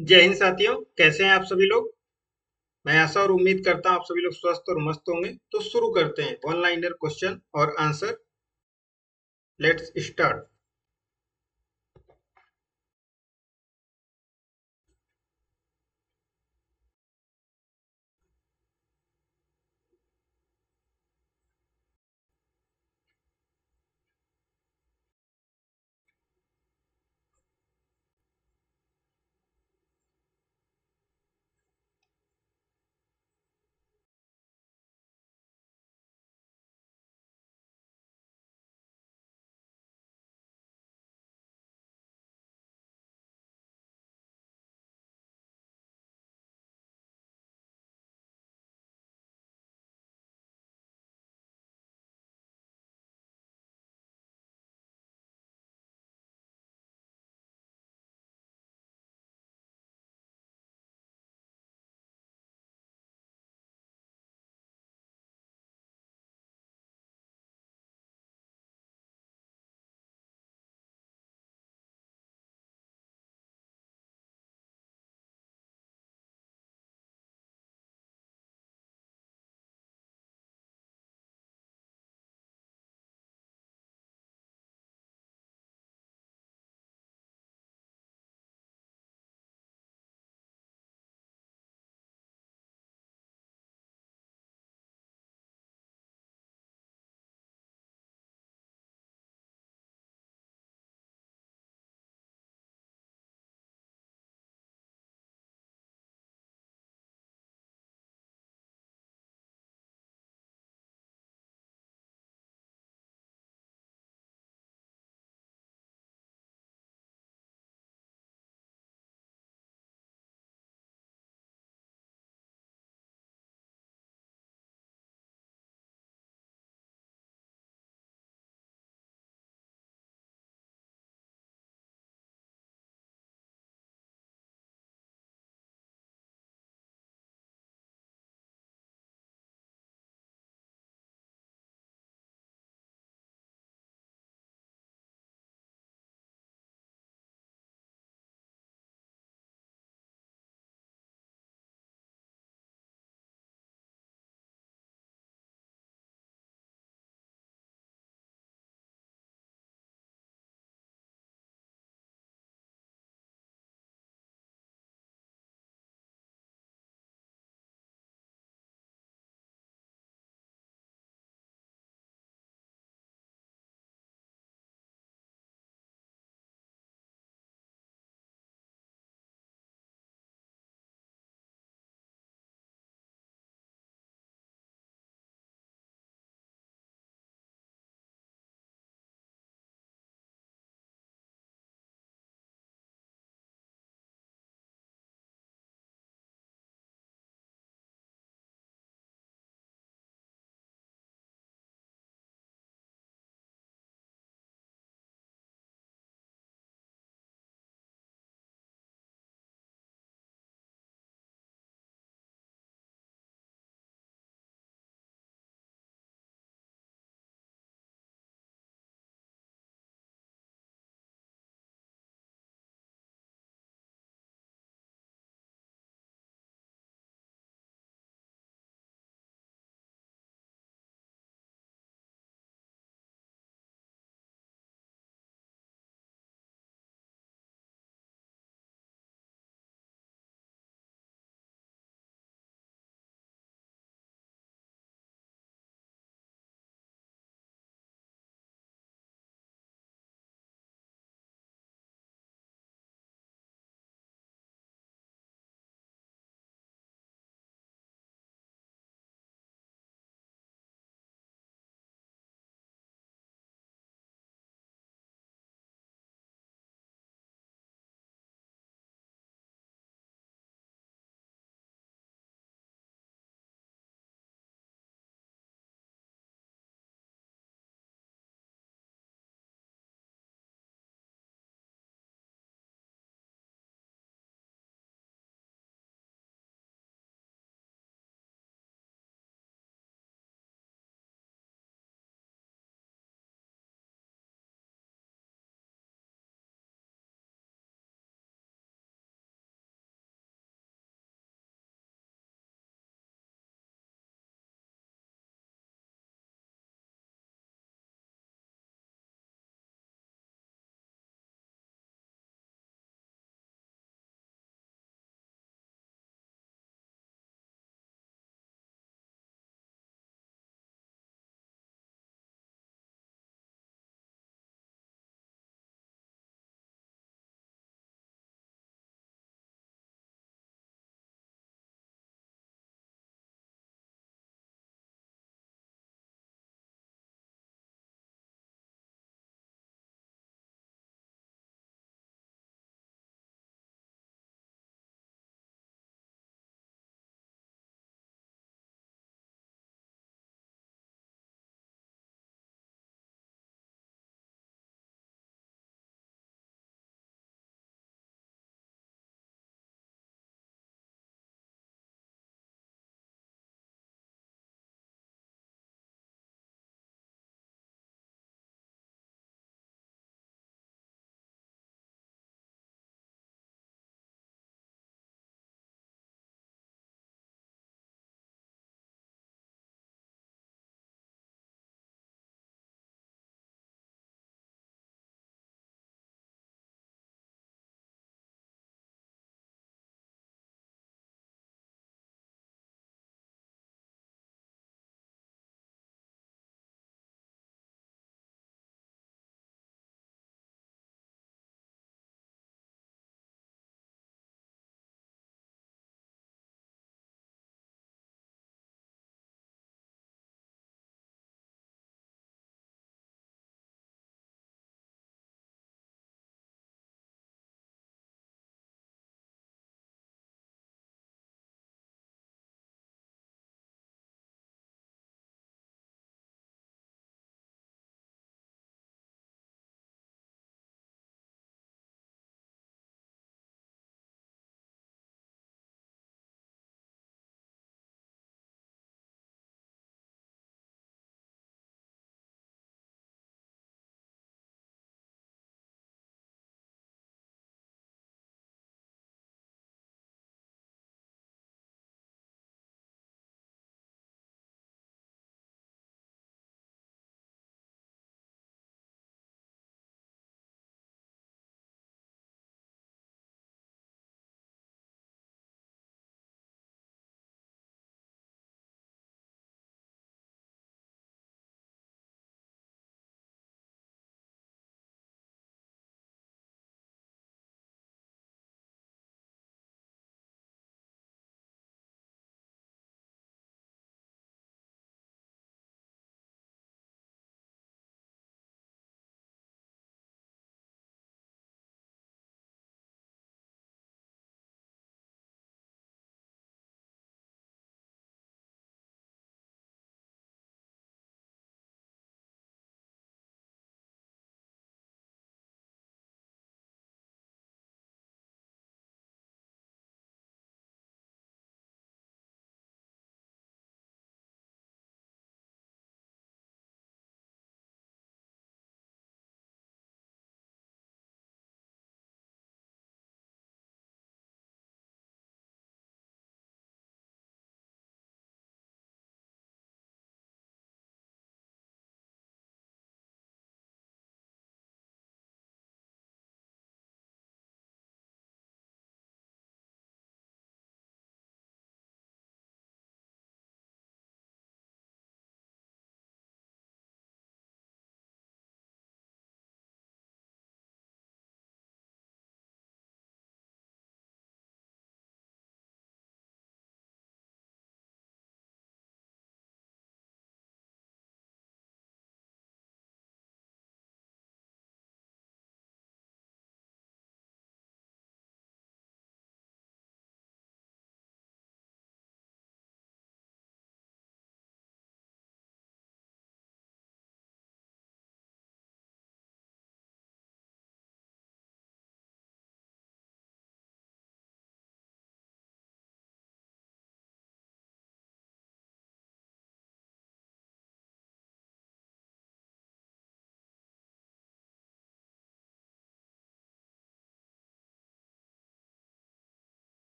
जय हिंद साथियों कैसे हैं आप सभी लोग मैं आशा और उम्मीद करता हूं आप सभी लोग स्वस्थ और मस्त होंगे तो शुरू करते हैं ऑनलाइनर क्वेश्चन और आंसर लेट्स स्टार्ट